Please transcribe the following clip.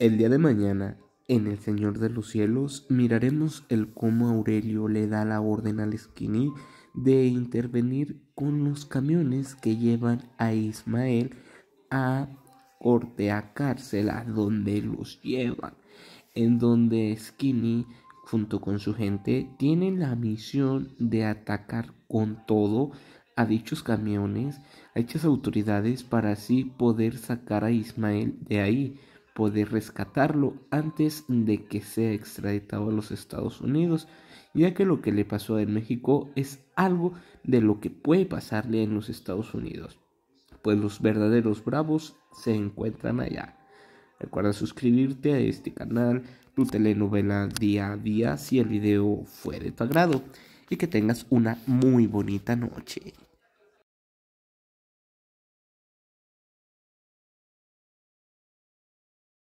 El día de mañana, en El Señor de los Cielos, miraremos el cómo Aurelio le da la orden al Skinny de intervenir con los camiones que llevan a Ismael a corte, a cárcel, a donde los llevan, en donde Skinny junto con su gente tiene la misión de atacar con todo a dichos camiones, a dichas autoridades para así poder sacar a Ismael de ahí de rescatarlo antes de que sea extraditado a los Estados Unidos, ya que lo que le pasó en México es algo de lo que puede pasarle en los Estados Unidos, pues los verdaderos bravos se encuentran allá. Recuerda suscribirte a este canal, tu telenovela día a día si el video fue de tu agrado y que tengas una muy bonita noche.